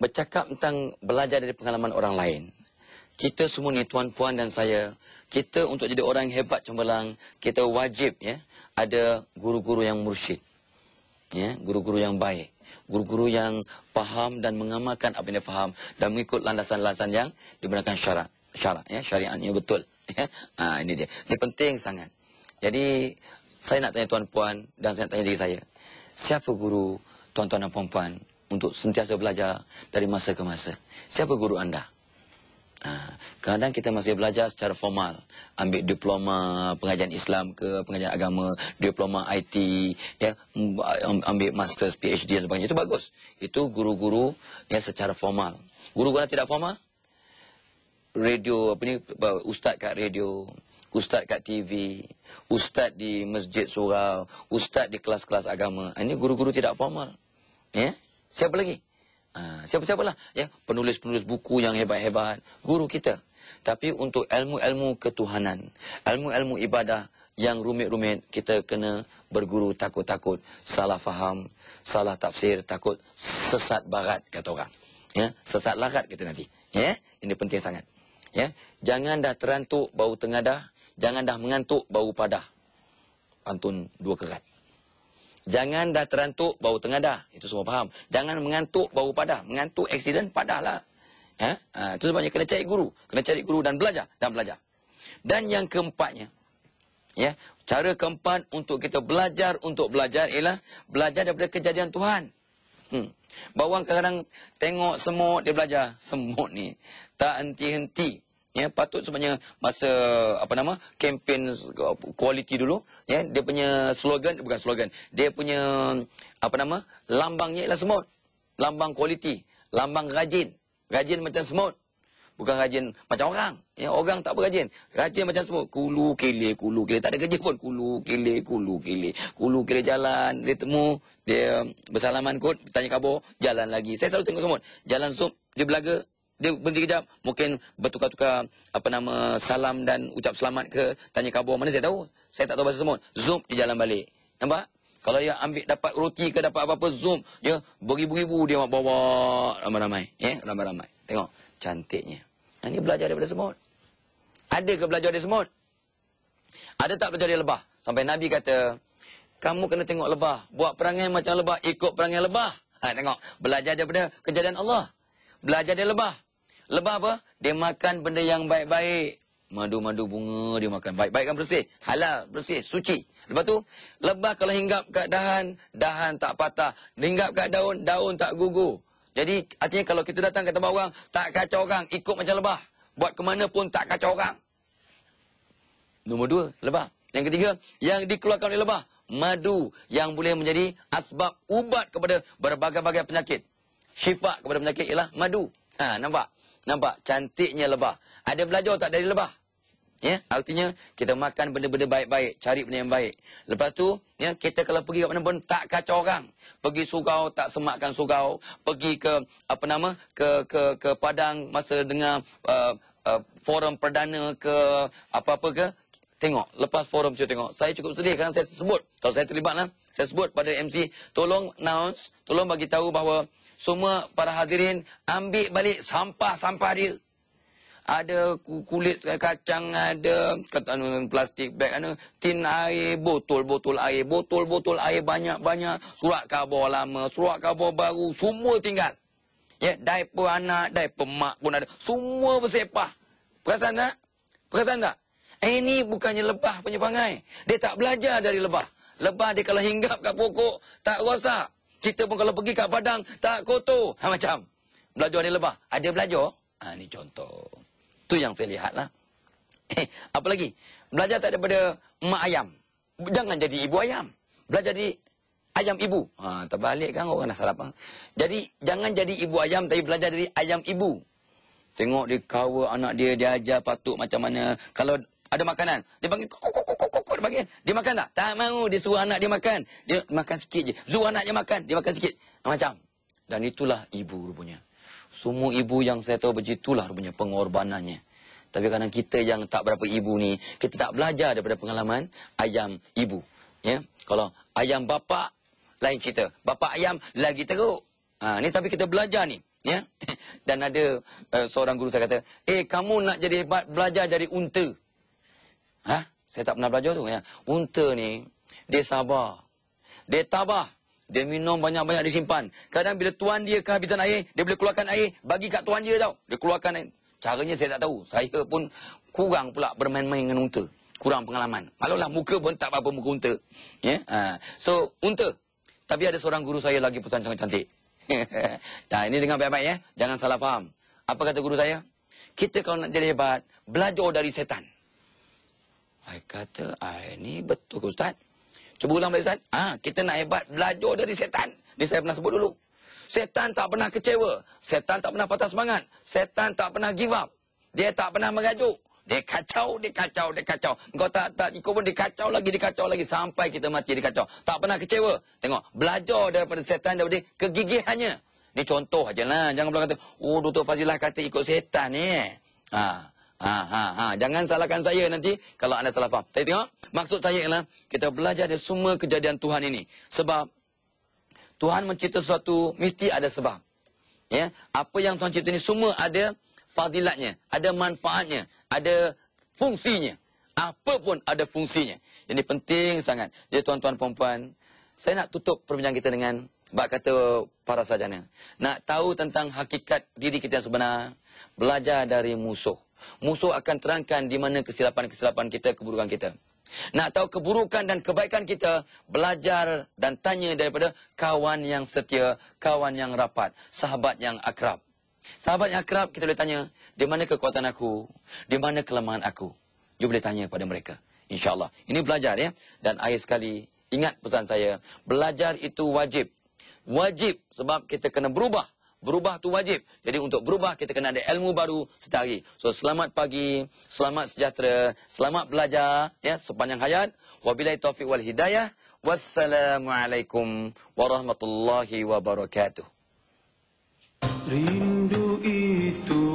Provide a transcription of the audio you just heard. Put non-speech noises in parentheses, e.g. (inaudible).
bercakap tentang belajar dari pengalaman orang lain. Kita semua ni tuan-puan dan saya, kita untuk jadi orang hebat cemerlang, kita wajib ya, ada guru-guru yang mursyid. Ya, guru-guru yang baik, guru-guru yang faham dan mengamalkan apa yang dia faham dan mengikut landasan-landasan yang dibenarkan syarak. Syarak ya, syariatnya betul. (laughs) Ya. Ha, ini dia. Ini penting sangat. Jadi saya nak tanya tuan-puan dan saya nak tanya diri saya. Siapa guru tuan-tuan dan puan-puan untuk sentiasa belajar dari masa ke masa. Siapa guru anda? Ha, kadang kita masih belajar secara formal, ambil diploma pengajian Islam ke pengajian agama, diploma IT, ya, ambil master, PhD dan sebagainya. Itu bagus. Itu guru-guru yang secara formal. Guru-guru yang tidak formal, radio apa ni, ustaz kat radio, ustaz kat TV, ustaz di masjid surau, ustaz di kelas-kelas agama. Ini guru-guru tidak formal. Ya? Siapa lagi? Ah, Siapa-siapa lah. Ya? Penulis-penulis buku yang hebat-hebat. Guru kita. Tapi untuk ilmu-ilmu ketuhanan. Ilmu-ilmu ibadah yang rumit-rumit. Kita kena berguru takut-takut. Salah faham. Salah tafsir. Takut sesat barat kata orang. Ya? Sesat larat kita nanti. Ya? Ini penting sangat. Ya? Jangan dah terantuk bau tengadah. Jangan dah mengantuk bau padah. Pantun dua kerat. Jangan dah terantuk bau tengah dah. Itu semua faham. Jangan mengantuk bau padah. Mengantuk accident padah lah. Eh? Ha? Itu sebabnya kena cari guru. Kena cari guru dan belajar. Dan belajar. Dan yang keempatnya. Ya, cara keempat untuk kita belajar untuk belajar ialah belajar daripada kejadian Tuhan. Hmm. Bawang kadang-kadang tengok semut dia belajar. Semut ni tak henti-henti ya patut sebenarnya masa apa nama kempen quality dulu ya dia punya slogan bukan slogan dia punya apa nama lambangnya ialah semut lambang quality lambang rajin rajin macam semut bukan rajin macam orang ya orang tak berajin rajin macam semut kulu kile kulu kile tak ada kerja pun kulu kile kulu kile kulu kile jalan dia temu dia bersalaman kot tanya khabar jalan lagi saya selalu tengok semut jalan sup dia belaga dia berhenti kejap mungkin bertukar-tukar apa nama salam dan ucap selamat ke tanya khabar mana saya tahu saya tak tahu bahasa semua zoom di jalan balik nampak kalau dia ambil dapat roti ke dapat apa-apa zoom dia beribu-ribu dia bawa ramai-ramai ya ramai-ramai tengok cantiknya ini belajar daripada semut ada ke belajar dari semut ada tak belajar dari lebah sampai nabi kata kamu kena tengok lebah buat perangai macam lebah ikut perangai lebah ha, tengok belajar daripada kejadian Allah belajar dari lebah Lebah apa? Dia makan benda yang baik-baik. Madu-madu bunga dia makan. Baik-baik kan bersih? Halal, bersih, suci. Lepas tu, lebah kalau hinggap kat dahan, dahan tak patah. Hinggap kat daun, daun tak gugur. Jadi, artinya kalau kita datang ke tempat orang, tak kacau orang. Ikut macam lebah. Buat ke mana pun tak kacau orang. Nombor dua, lebah. Yang ketiga, yang dikeluarkan oleh lebah. Madu yang boleh menjadi asbab ubat kepada berbagai-bagai penyakit. Syifat kepada penyakit ialah madu. Ha, nampak? Nampak? Cantiknya lebah. Ada belajar tak dari lebah? Ya, artinya kita makan benda-benda baik-baik, cari benda yang baik. Lepas tu, ya, kita kalau pergi ke mana pun tak kacau orang. Pergi surau tak semakkan surau, pergi ke apa nama? ke ke ke padang masa dengar uh, uh, forum perdana ke apa-apa ke. Tengok, lepas forum tu tengok. Saya cukup sedih kerana saya sebut, kalau saya terlibatlah, saya sebut pada MC, tolong announce, tolong bagi tahu bahawa semua para hadirin ambil balik sampah-sampah dia. Ada kulit kacang, ada plastik beg, tin air, botol-botol air, botol-botol air banyak-banyak, surat kabar lama, surat kabar baru, semua tinggal. Ya, diaper anak, diaper mak pun ada, semua bersepah. Perasan tak? Perasan tak? Eh, ini bukannya lebah punya pangai. Dia tak belajar dari lebah. Lebah dia kalau hinggap kat pokok, tak rosak. Kita pun kalau pergi kat padang, tak kotor. Ha, macam. Belajar ni lebah. Ada belajar? Ha, ni contoh. Tu yang saya lihat lah. Eh, apa lagi? Belajar tak daripada mak ayam. Jangan jadi ibu ayam. Belajar di ayam ibu. Ha, terbalik kan orang dah salah apa. Jadi, jangan jadi ibu ayam tapi belajar dari ayam ibu. Tengok dia cover anak dia, dia ajar patut macam mana. Kalau ada makanan. Dia panggil kok kok kok kok dia panggil. Dia makan tak? Tak mau dia suruh anak dia makan. Dia makan sikit je. Suruh anak makan, dia makan sikit. Macam. Dan itulah ibu rupanya. Semua ibu yang saya tahu begitulah rupanya pengorbanannya. Tapi kadang kita yang tak berapa ibu ni, kita tak belajar daripada pengalaman ayam ibu. Ya. Kalau ayam bapa lain cerita. Bapa ayam lagi teruk. Ha, ni tapi kita belajar ni. Ya? (laughs) Dan ada uh, seorang guru saya kata, eh kamu nak jadi hebat belajar dari unta. Hah? Saya tak pernah belajar tu. Ya. Unta ni, dia sabar. Dia tabah. Dia minum banyak-banyak disimpan. Kadang bila tuan dia kehabisan air, dia boleh keluarkan air, bagi kat tuan dia tau. Dia keluarkan air. Caranya saya tak tahu. Saya pun kurang pula bermain-main dengan unta. Kurang pengalaman. Maklumlah, muka pun tak apa-apa muka unta. Ya? Ha. So, unta. Tapi ada seorang guru saya lagi pesan sangat cantik. (laughs) nah, ini dengan baik-baik ya. Jangan salah faham. Apa kata guru saya? Kita kalau nak jadi hebat, belajar dari setan. Saya kata, ah, ini betul ke Ustaz? Cuba ulang balik Ustaz. Ha, kita nak hebat belajar dari setan. Ini saya pernah sebut dulu. Setan tak pernah kecewa. Setan tak pernah patah semangat. Setan tak pernah give up. Dia tak pernah mengajuk. Dia kacau, dia kacau, dia kacau. Engkau tak tak ikut pun dia kacau lagi, dia kacau lagi. Sampai kita mati dia kacau. Tak pernah kecewa. Tengok, belajar daripada setan daripada kegigihannya. Ini contoh aja lah. Jangan pula kata, oh Dr. Fazilah kata ikut setan ni. Eh. Ah, Haa. Ha, ha, ha. Jangan salahkan saya nanti kalau anda salah faham. Tapi tengok, maksud saya ialah kita belajar dari semua kejadian Tuhan ini. Sebab Tuhan mencipta sesuatu, mesti ada sebab. Ya, Apa yang Tuhan cipta ini, semua ada fadilatnya, ada manfaatnya, ada fungsinya. Apa pun ada fungsinya. Ini penting sangat. Jadi tuan-tuan, perempuan, saya nak tutup perbincangan kita dengan bak kata para sajana. Nak tahu tentang hakikat diri kita yang sebenar, belajar dari musuh. Musuh akan terangkan di mana kesilapan-kesilapan kita, keburukan kita. Nak tahu keburukan dan kebaikan kita, belajar dan tanya daripada kawan yang setia, kawan yang rapat, sahabat yang akrab. Sahabat yang akrab, kita boleh tanya, di mana kekuatan aku, di mana kelemahan aku. You boleh tanya kepada mereka. InsyaAllah. Ini belajar ya. Dan akhir sekali, ingat pesan saya, belajar itu wajib. Wajib sebab kita kena berubah. Berubah tu wajib. Jadi untuk berubah kita kena ada ilmu baru setiap So selamat pagi, selamat sejahtera, selamat belajar ya sepanjang hayat. Wabillahi taufiq wal hidayah. Wassalamualaikum warahmatullahi wabarakatuh. Rindu itu